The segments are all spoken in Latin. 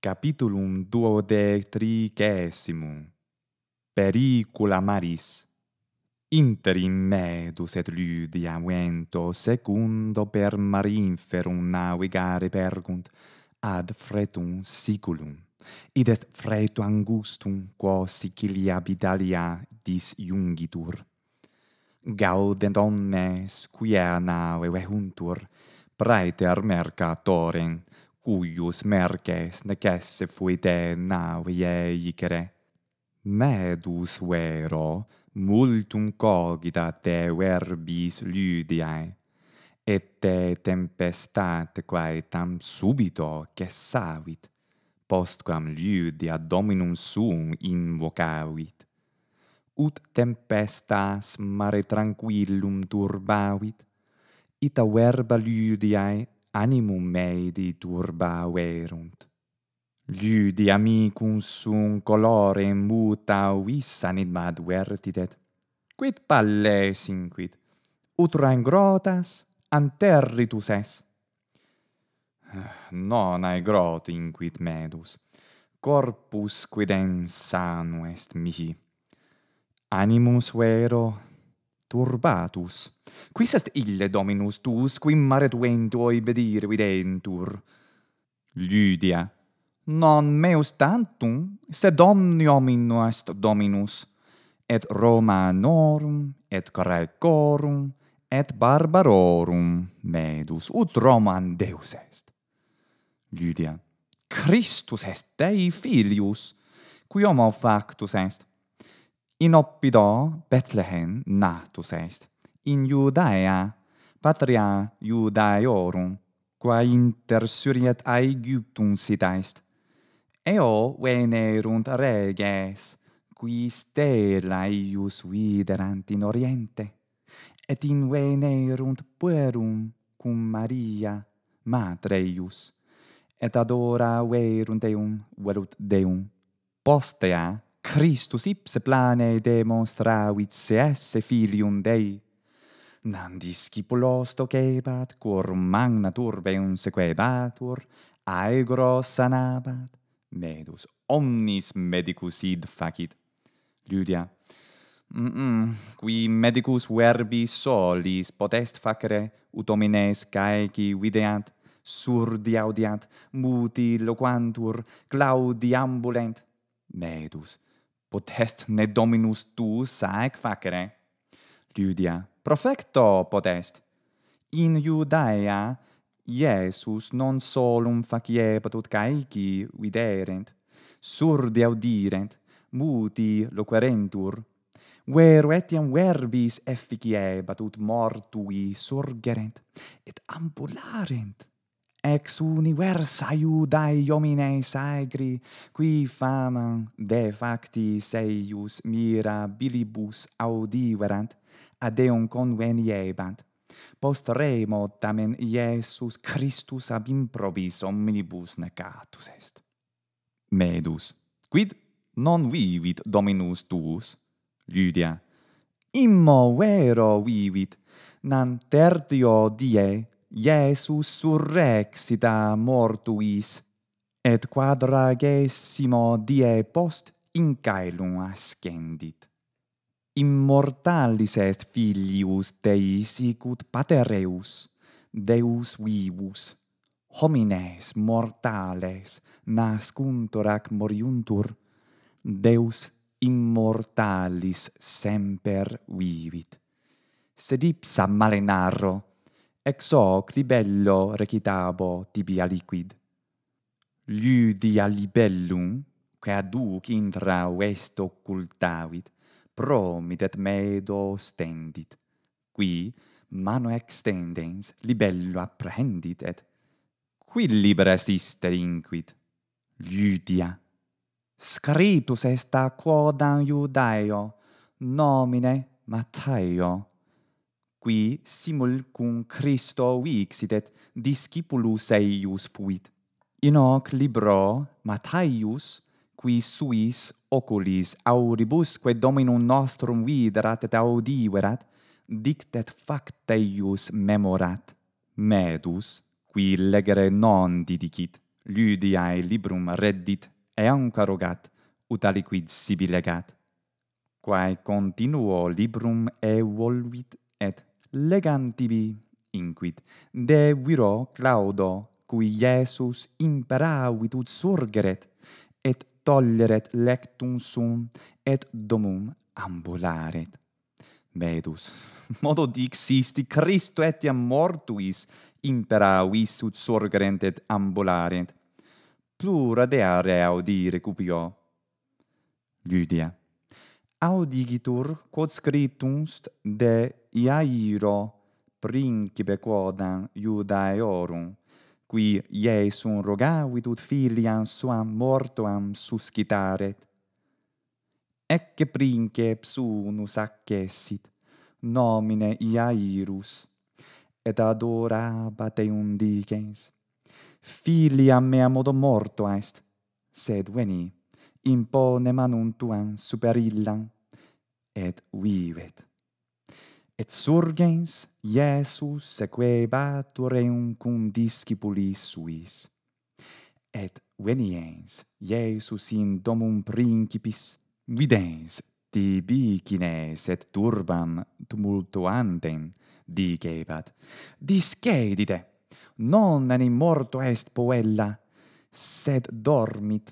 capitulum duo de tricesimum. Pericula maris. Inter in medus et lydia vento secundo per marinferum navigare pergunt ad fretum siculum. Id est fretu angustum quo sicilia BIDALIA DISIUNGITUR Gaudent omnes quia nave vehuntur praeter mercatoren cuius merges necesse fuite navie icere. Medus vero multum cogita te verbis lydiae, et te tempestate quae tam subito cessavit, postquam lydia dominum sum invocavit. Ut tempestas mare tranquillum turbavit, ita verba lydiae animum mei di turba verunt. Ludi amicum sum colore muta vis anid advertitet. Quid palles inquit? Utra in grotas anterritus es. Non ai grot inquit medus. Corpus quid sanu est mihi. Animus vero turbatus. Quis est ille, Dominus, tus, qui maretuento ibedire videntur? Lydia. Non meus tantum, sed omnium in nuest, Dominus, et Romanorum, et caracorum, et Barbarorum, medus, ut Roman Deus est. Lydia. Christus est Dei filius, qui homo factus est, in oppido Bethlehem natus est, in Judaea, patria Judaeorum, qua inter suriet Aegyptum sit est. Eo venerunt reges, qui stella ius viderant in oriente, et in venerunt puerum cum Maria, matre ius, et adora verunt eum, velut deum, postea, Christus ipse plane demonstravit se esse filium Dei, nam discipulos docebat, quorum magna turbe un sequebatur, aegro sanabat, medus omnis medicus id facit. Lydia, mm -mm, qui medicus verbi solis potest facere, ut omines caeci videant, surdi audiant, muti loquantur, claudi ambulent, medus, potest ne dominus tu saec facere? Judia, profecto potest. In Judaea, Iesus non solum faciebat ut caici viderent, surdi audirent, muti loquerentur. Vero etiam verbis efficiebat ut mortui surgerent et ambularent ex universa iudae iomine aegri, qui famam de facti seius mirabilibus audiverant, ad eum conveniebant. Post remo tamen Iesus Christus ab improviso omnibus necatus est. Medus, quid non vivit Dominus tuus? Lydia, immo vero vivit, nam tertio die Iesus surrexita mortuis et quadragesimo die post in caelum ascendit immortalis est filius Dei sicut pater deus vivus homines mortales nascuntur ac moriuntur deus immortalis semper vivit sed ipsa malenarro ex hoc libello recitabo tibi aliquid. Ludia libellum, que aduc intra vesto occultavit, promit et medo stendit, qui mano extendens libello apprehendit et qui libera siste inquit. Ludia. Scritus est a quodam judaeo, nomine Mattaeo, qui simul cum Christo vixit et discipulus eius fuit. In hoc libro, Mataius, qui suis oculis auribus que dominum nostrum viderat et audiverat, dictet fact eius memorat, medus, qui legere non didicit, ludiae librum reddit, eancarogat, ut aliquid sibi legat, quae continuo librum evolvit et legantibi inquit de viro claudo cui Iesus imperavit ut surgeret et tolleret lectum sum et domum ambularet. Medus, modo dixisti Christo etiam mortuis imperavis ut surgerent et ambularent. Plura de are audire cupio. Lydia, audigitur quod scriptumst de Iairo principe quodam Iudaeorum, qui Iesum rogavit ut filiam suam mortuam suscitaret. Ecce princeps unus accessit, nomine Iairus, et adorabat eum dicens, Filia mea modo morto est, sed veni, impone manum tuam super illam, et vivet. Et surgens Iesus sequebatur eum cum discipulis suis. Et veniens Iesus in domum principis, videns tibicines et turbam tumultuanten, dicebat, discedite, non enim morto est poella, sed dormit,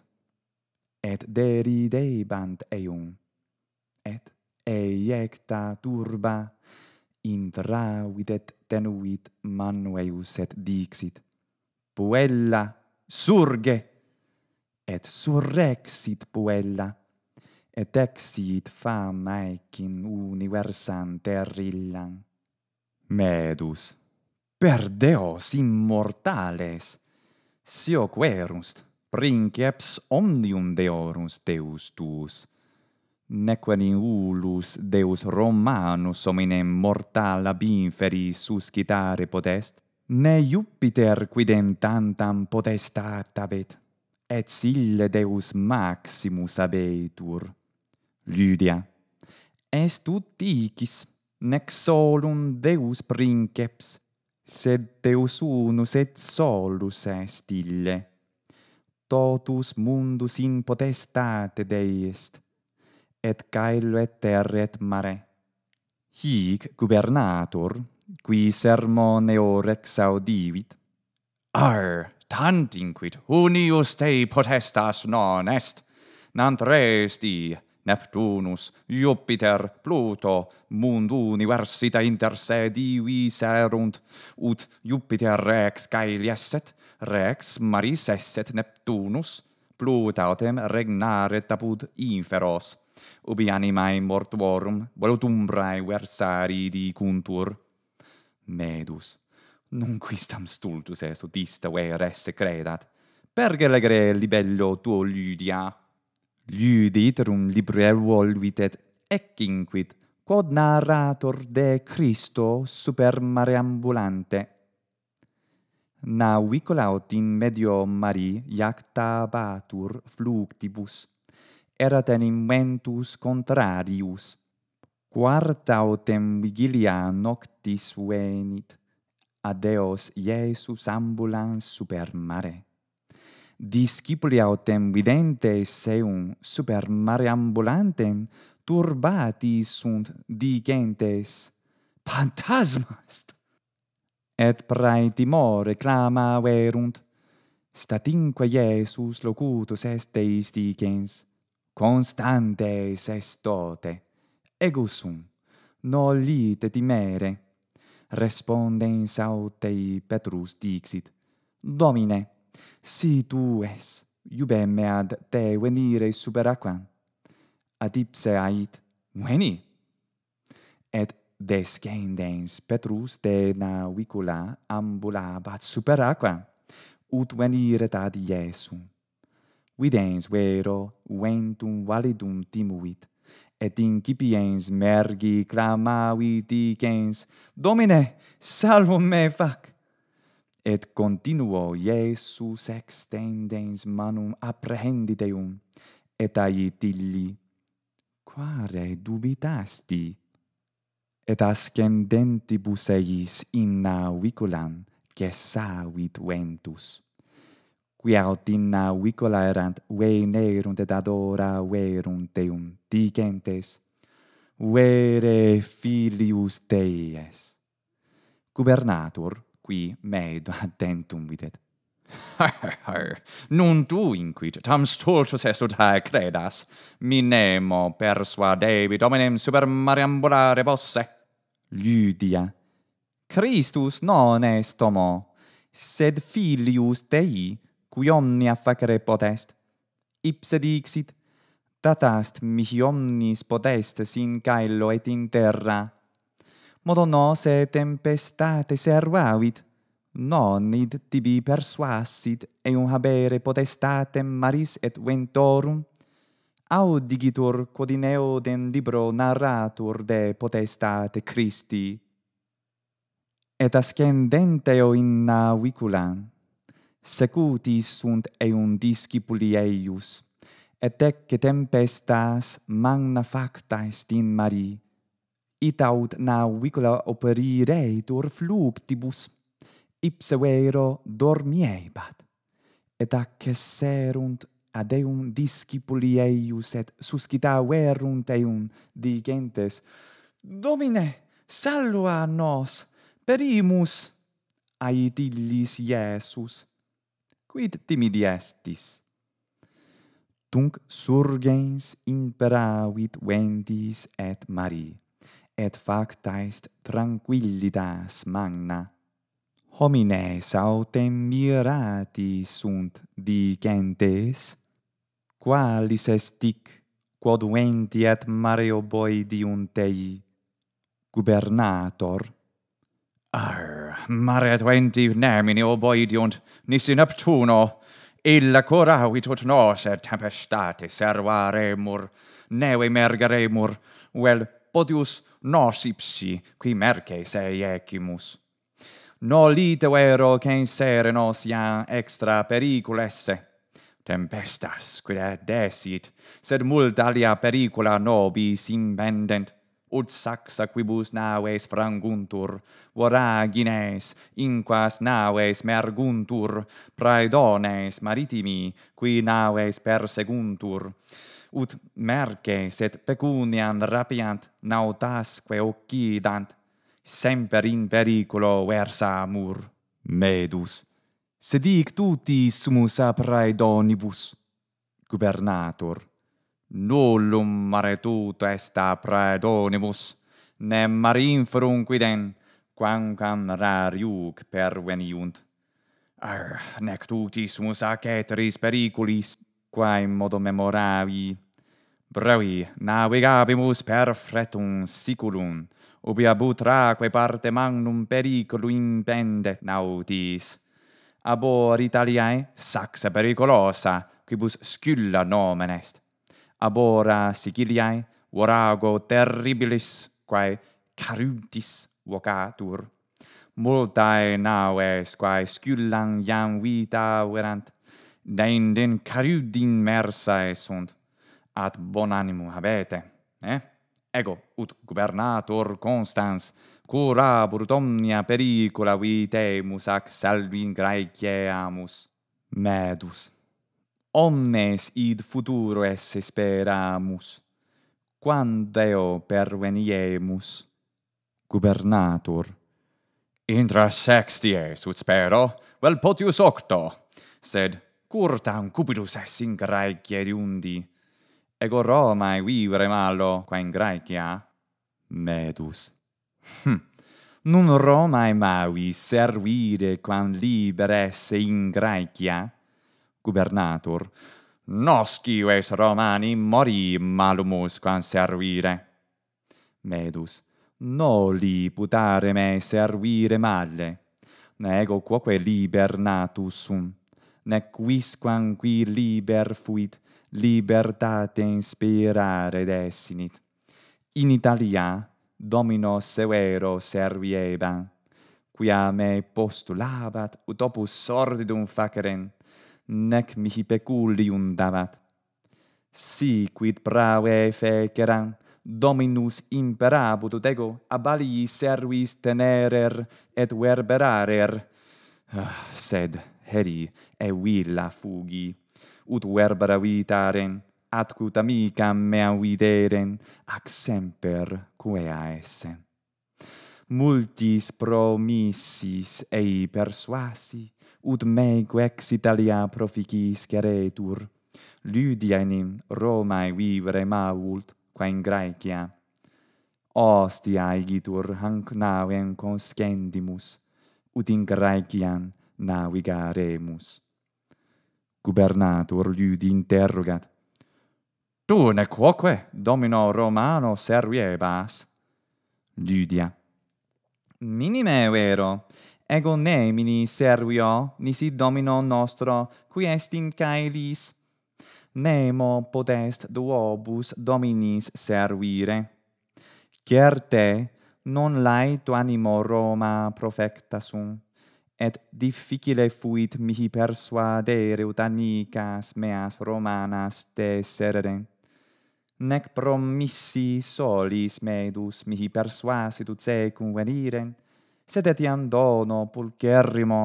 et deridebant eum eiecta turba intra et tenuit manueus et dixit puella surge et surrexit puella et exit fama et in universam terrillam medus per deos immortales sio quaerunt princeps omnium deorum Deus tuus Neque in ulus Deus Romanus hominem mortal ab inferi suscitare potest, ne Jupiter quidem tantam potestat abet, et sille Deus maximus abetur. Lydia, est ut icis, nec solum Deus princeps, sed Deus unus et solus est ille. Totus mundus in potestate Deist, et caelo et terre et mare. Hic gubernator, qui sermone orex audivit, Ar, tant inquit, unius te potestas non est, nant res di, Neptunus, Jupiter, Pluto, mund universita inter se diviserunt, ut Jupiter rex caeliesset, rex maris esset Neptunus, Pluto autem regnare tabud inferos ubi animae mortuorum volut umbrae versari di cuntur. Medus, non quistam stultus est ut ista esse credat, perge legere li tuo lydia. Lydit rum libre volvit et ec inquit, quod narrator de Christo super mare ambulante. Nauicola in medio mari iacta fluctibus, erat enim mentus contrarius. Quarta autem vigilia noctis venit, ad eos Iesus ambulans super mare. Discipuli autem videntes seum super mare ambulantem turbati sunt dicentes, Pantasma est! Et prae timore clama verunt, statinque Iesus locutus est eis dicens, constantes est tote. Ego sum, noli te timere. Respondens autei Petrus dixit, Domine, si tu es, iubem AD te venire super aquam. IPSE ait, veni. Et descendens Petrus de navicula ambulabat super aquam, ut venire ad Iesum videns vero ventum validum timuit et incipiens mergi clamavi dicens domine salvum me fac et continuo iesus extendens manum apprehenditeum et ait illi quare dubitasti et ascendentibus eis in nauiculam cessavit ventus qui aut in vicola erant vae nerunt et ad ora verunt eum dicentes vere filius teies gubernator qui medo attentum videt Har, har, nun tu inquit, tam stultus est ut hae credas. Minemo persuadebi dominem super mariam volare posse. Lydia, Christus non est homo, sed filius Dei, qui omnia facere potest. Ipse dixit, datast mihi omnis potestes in caelo et in terra. Modo no se tempestate servavit, non id tibi persuasit eum habere potestatem maris et ventorum, audigitur quod in den libro narratur de potestate Christi. Et ascendenteo in naviculant, secutis sunt eum discipuli eius, et ecce tempestas magna facta est in mari. Ita aut nau vicula operirei tur fluptibus, ipse vero dormiebat, et acce serunt ad eum discipuli eius, et suscita verunt eum digentes, Domine, salva nos, perimus, ait illis Iesus quid timidi estis? Tunc surgens imperavit ventis et mari, et facta est tranquillitas magna. Homines autem mirati sunt dicentes, qualis estic quod venti et mareo boi diuntei gubernator? Arr! mare adventi nemini o boi diunt nisi neptuno illa coravit ut nos et tempestate servaremur neve mergeremur vel podius nos ipsi qui merce se iecimus no lite vero che in sere nos ia extra pericul esse tempestas quid desit sed multa alia pericula nobis impendent ut saxa quibus naves franguntur, voragines, inquas naves merguntur, praedones maritimi, qui naves perseguntur, ut merces et pecunian rapiant, nautasque occidant, semper in periculo versa amur. Medus, sedic tutis sumus a praedonibus, gubernator, Nullum mare tuta est a praedonibus, ne marin frum quiden, quamcam rariuc perveniunt. Ar, nec tutismus ac eteris periculis, quae modo memoravi. Brevi, navigabimus per fretum siculum, ubi ab utraque parte magnum periculum impendet nautis. Abor Italiae, saxa periculosa, quibus scylla nomen est ab ora Siciliae vorago terribilis quae caruntis vocatur. Multae naues quae sculan iam vita verant, deinden carudin mersae sunt, at bon animu habete. Eh? Ego, ut gubernator Constans, cura burut omnia pericula vitemus ac salvin graeciae amus medus omnes id futuro esse speramus. Quand eo perveniemus, gubernator, intra sexties ut spero, vel potius octo, sed curtam cupidus es in Graecia diundi? Ego Romae vivere malo qua in Graecia? Medus. Hm. Nun Romae mavi servire quam liber esse in Graecia? gubernator. Noscius Romani mori malumus quam servire. Medus, no li putare me servire male. Nego quoque liber natus sum, quis quam qui liber fuit, libertate inspirare dessinit. In Italia domino severo servieba, quia me postulabat ut opus sordidum facerent, nec mihi peculium dabat. Si quid prave feceram, Dominus imperabut ut ego ab alii servis tenerer et verberarer. Ah, sed heri e villa fugi, ut verbera vitaren, atcut amicam mea videren, ac semper quea esse. Multis promissis ei persuasi, ut meque ex Italia proficis queretur, lydianim Romae vivere mavult qua in Graecia. Ostia aigitur hanc navem conscendimus, ut in Graecian navigaremus. Gubernator lydi interrogat, Tu ne quoque domino Romano serviebas? Lydia, Minime vero, ego ne mini servio nisi domino nostro qui est in caelis nemo potest duobus dominis servire certe non lae tu animo roma profecta sum et difficile fuit mihi persuadere ut amicas meas romanas te serere nec promissi solis medus mihi persuasit ut secum veniren sed etiam dono pulcherrimo,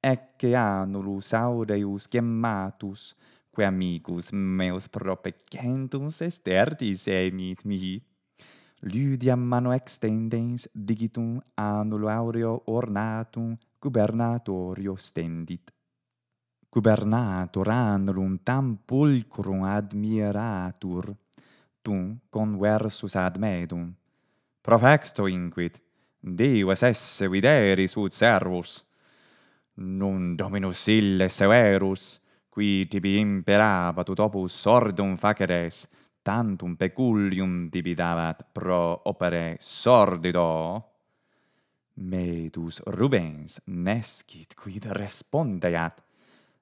ecce anulus audeus gemmatus, que amicus meus propecentus estertis enit mihi. Lydia mano extendens digitum anulo aureo ornatum gubernatorio stendit. Gubernator anulum tam pulcrum admiratur, tum conversus ad medum. Profecto inquit, dives esse videris ut servus. Nun dominus ille severus, qui tibi imperabat ut opus sordum faceres, tantum peculium tibi davat pro opere sordido, medus Rubens nescit quid respondeat,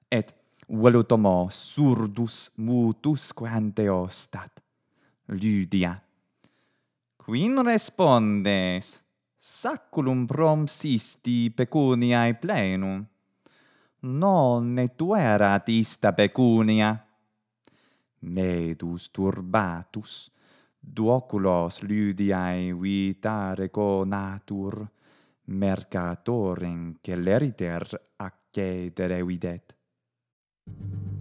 et velutomo surdus mutus quante ostat. Lydia, quin respondes? sacculum prom sisti pecuniae plenum. Non ne tu erat ista pecunia. Medus turbatus, duoculos lydiae vitare co natur, mercatoren celeriter accedere videt. Thank you.